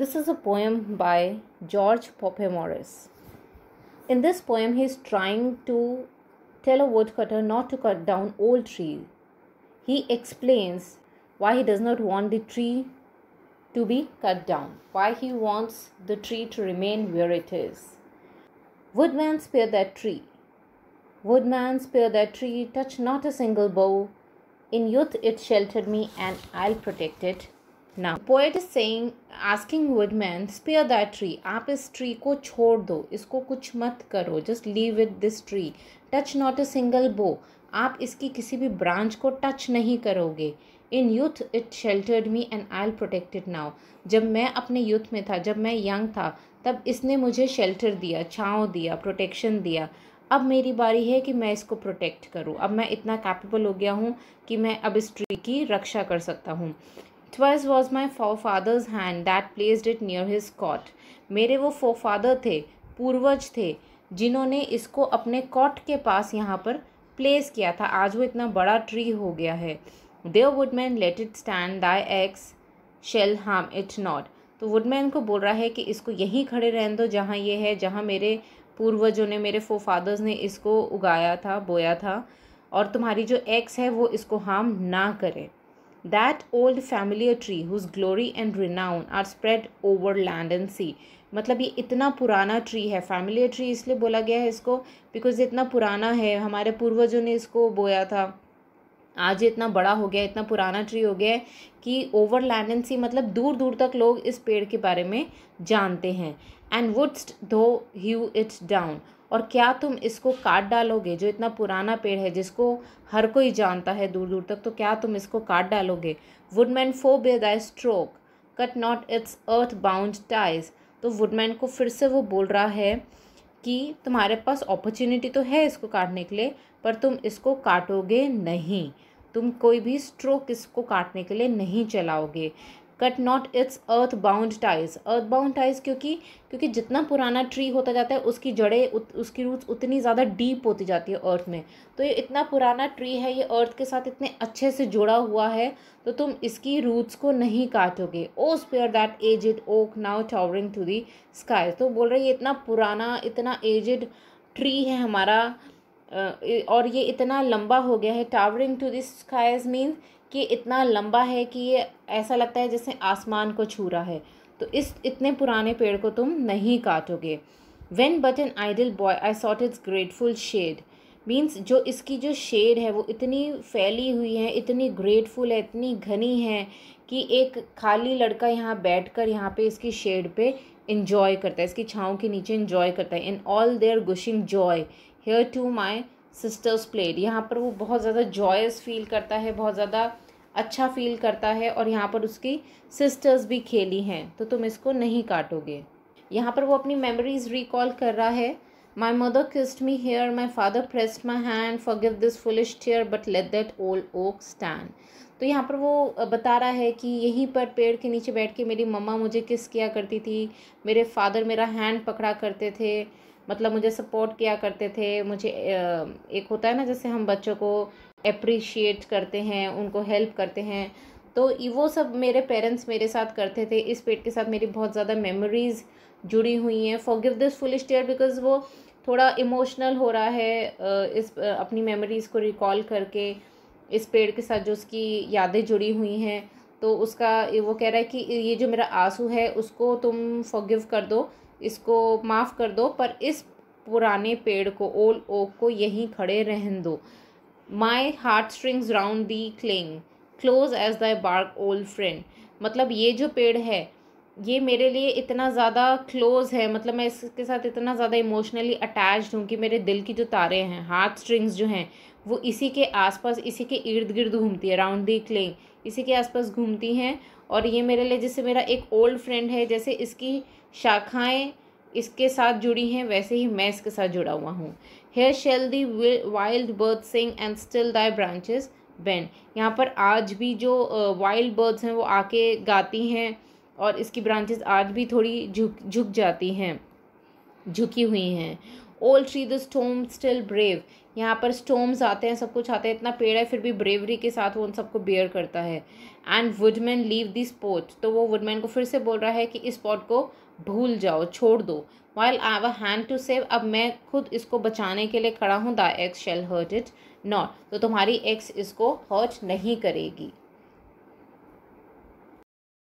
This is a poem by George Morris. In this poem, he is trying to tell a woodcutter not to cut down old tree. He explains why he does not want the tree to be cut down, why he wants the tree to remain where it is. Woodman, spare that tree. Woodman, spare that tree, touch not a single bough. In youth it sheltered me, and I'll protect it ना poet is saying asking man spare that tree आप इस tree को छोड़ दो इसको कुछ मत करो just leave with this tree touch not a single bough आप इसकी किसी भी ब्रांच को टच नहीं करोगे in youth it sheltered me and I'll protected now जब मैं अपने यूथ में था जब मैं यंग था तब इसने मुझे शेल्टर दिया छाँव दिया प्रोटेक्शन दिया अब मेरी बारी है कि मैं इसको प्रोटेक्ट करूँ अब मैं इतना कैपेबल हो गया हूँ कि मैं अब इस ट्री की रक्षा कर सकता हूँ was was my forefather's hand that placed it near his cot. मेरे वो फ़ादर थे पूर्वज थे जिन्होंने इसको अपने कॉट के पास यहाँ पर प्लेस किया था आज वो इतना बड़ा ट्री हो गया है then woodman let it stand thy axe shall harm it not तो वुडमैन को बोल रहा है कि इसको यहीं खड़े रहने दो जहाँ ये है जहाँ मेरे पूर्वजों ने मेरे फादर्स ने इसको उगाया था बोया था और तुम्हारी जो एक्स है वो इसको हार्म ना करें that old family tree whose glory and renown are spread over land and sea मतलब ये इतना पुराना ट्री है फैमिलियर ट्री इसलिए बोला गया है इसको बिकॉज इतना पुराना है हमारे पूर्वजों ने इसको बोया था आज इतना बड़ा हो गया इतना पुराना ट्री हो गया है कि ओवर लैंड एंड सी मतलब दूर दूर तक लोग इस पेड़ के बारे में जानते हैं एंड वुड्स धो ह्यू इट्स डाउन और क्या तुम इसको काट डालोगे जो इतना पुराना पेड़ है जिसको हर कोई जानता है दूर दूर तक तो क्या तुम इसको काट डालोगे वुडमैन फो बे thy stroke cut not its earth bound ties तो वुडमैन को फिर से वो बोल रहा है कि तुम्हारे पास अपॉर्चुनिटी तो है इसको काटने के लिए पर तुम इसको काटोगे नहीं तुम कोई भी स्ट्रोक इसको काटने के लिए नहीं चलाओगे cut not its earth bound ties earth bound ties क्योंकि क्योंकि जितना पुराना ट्री होता जाता है उसकी जड़ें उसकी रूट्स उतनी ज़्यादा डीप होती जाती है अर्थ में तो ये इतना पुराना ट्री है ये अर्थ के साथ इतने अच्छे से जुड़ा हुआ है तो तुम इसकी रूट्स को नहीं काटोगे O spare that aged oak now towering to the sky तो बोल रहे ये इतना पुराना इतना एजिड ट्री है हमारा और ये इतना लंबा हो गया है towering to this skies mean कि इतना लंबा है कि ये ऐसा लगता है जैसे आसमान को छू रहा है तो इस इतने पुराने पेड़ को तुम नहीं काटोगे when but an idle boy I sought its grateful shade means जो इसकी जो शेड है वो इतनी फैली हुई है इतनी ग्रेटफुल है इतनी घनी है कि एक खाली लड़का यहाँ बैठ कर यहाँ पर इसकी शेड पे इन्जॉय करता है इसकी छाँव के नीचे इन्जॉय करता है in all their gushing joy here too my sisters played यहाँ पर वो बहुत ज़्यादा जॉयस फील करता है बहुत ज़्यादा अच्छा फील करता है और यहाँ पर उसकी सिस्टर्स भी खेली हैं तो तुम इसको नहीं काटोगे यहाँ पर वो अपनी मेमोरीज रिकॉल कर रहा है my mother kissed me here my father pressed my hand forgive this foolish here but let that old oak stand तो यहाँ पर वो बता रहा है कि यहीं पर पेड़ के नीचे बैठ के मेरी मम्मा मुझे किस किया करती थी मेरे फादर मेरा हैंड पकड़ा करते थे मतलब मुझे सपोर्ट किया करते थे मुझे एक होता है ना जैसे हम बच्चों को अप्रिशिएट करते हैं उनको हेल्प करते हैं तो वो सब मेरे पेरेंट्स मेरे साथ करते थे इस पेट के साथ मेरी बहुत ज़्यादा मेमोरीज़ जुड़ी हुई हैं forgive this full stare because वो थोड़ा इमोशनल हो रहा है इस अपनी मेमोरीज़ को रिकॉल करके इस पेड़ के साथ जो उसकी यादें जुड़ी हुई हैं तो उसका वो कह रहा है कि ये जो मेरा आंसू है उसको तुम फॉरगिव कर दो इसको माफ़ कर दो पर इस पुराने पेड़ को ओल ओक को यहीं खड़े रहन दो my heart strings round thee cling close as thy bark old friend मतलब ये जो पेड़ है ये मेरे लिए इतना ज़्यादा क्लोज है मतलब मैं इसके साथ इतना ज़्यादा इमोशनली अटैच्ड हूँ कि मेरे दिल की जो तारे हैं हार्ट स्ट्रिंग्स जो हैं वो इसी के आसपास इसी के इर्द गिर्द घूमती है राउंड दी क्लिंग इसी के आसपास घूमती हैं और ये मेरे लिए जैसे मेरा एक ओल्ड फ्रेंड है जैसे इसकी शाखाएं इसके साथ जुड़ी हैं वैसे ही मैं इसके साथ जुड़ा हुआ हूँ here shall the wild bird sing and still thy branches bend यहाँ पर आज भी जो वाइल्ड बर्ड्स हैं वो आके गाती हैं और इसकी ब्रांचेस आज भी थोड़ी झुक झुक जाती हैं झुकी हुई हैं old tree the storm still brave यहाँ पर स्टोम्स आते हैं सब कुछ आते हैं इतना पेड़ है फिर भी ब्रेवरी के साथ वो उन सबको बियर करता है and woodman leave this spot तो वो वुडमैन को फिर से बोल रहा है कि इस स्पॉट को भूल जाओ छोड़ दो वाइल आई व हैंड टू सेव अब मैं खुद इसको बचाने के लिए खड़ा हूँ the axe shall hurt it not तो तुम्हारी एक्स इसको हर्ट नहीं करेगी